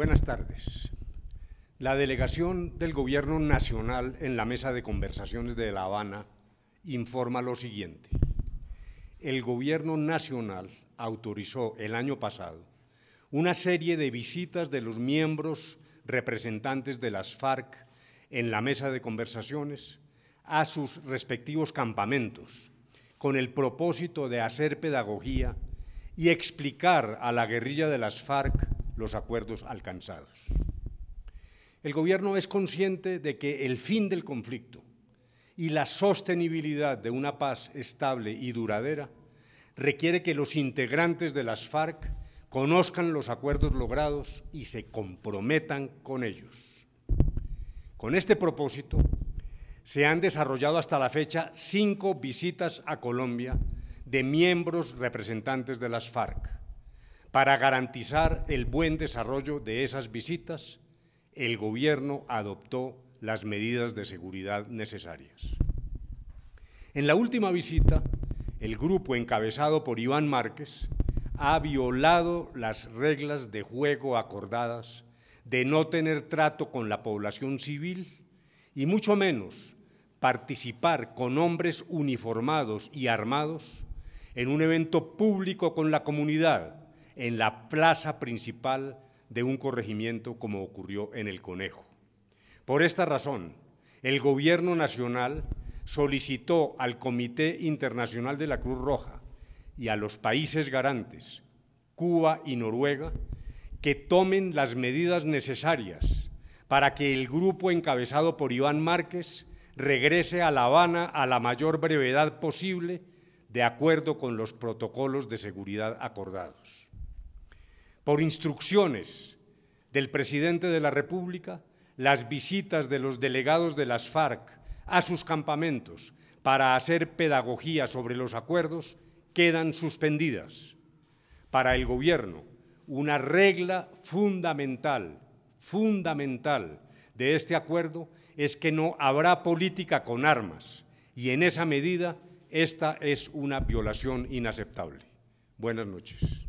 Buenas tardes. La delegación del Gobierno Nacional en la mesa de conversaciones de La Habana informa lo siguiente. El Gobierno Nacional autorizó el año pasado una serie de visitas de los miembros representantes de las FARC en la mesa de conversaciones a sus respectivos campamentos con el propósito de hacer pedagogía y explicar a la guerrilla de las FARC los acuerdos alcanzados. El gobierno es consciente de que el fin del conflicto y la sostenibilidad de una paz estable y duradera requiere que los integrantes de las FARC conozcan los acuerdos logrados y se comprometan con ellos. Con este propósito, se han desarrollado hasta la fecha cinco visitas a Colombia de miembros representantes de las FARC, para garantizar el buen desarrollo de esas visitas, el Gobierno adoptó las medidas de seguridad necesarias. En la última visita, el grupo encabezado por Iván Márquez ha violado las reglas de juego acordadas de no tener trato con la población civil y mucho menos participar con hombres uniformados y armados en un evento público con la comunidad en la plaza principal de un corregimiento como ocurrió en El Conejo. Por esta razón, el Gobierno Nacional solicitó al Comité Internacional de la Cruz Roja y a los países garantes, Cuba y Noruega, que tomen las medidas necesarias para que el grupo encabezado por Iván Márquez regrese a La Habana a la mayor brevedad posible, de acuerdo con los protocolos de seguridad acordados por instrucciones del presidente de la República, las visitas de los delegados de las FARC a sus campamentos para hacer pedagogía sobre los acuerdos quedan suspendidas. Para el Gobierno, una regla fundamental, fundamental de este acuerdo es que no habrá política con armas y en esa medida esta es una violación inaceptable. Buenas noches.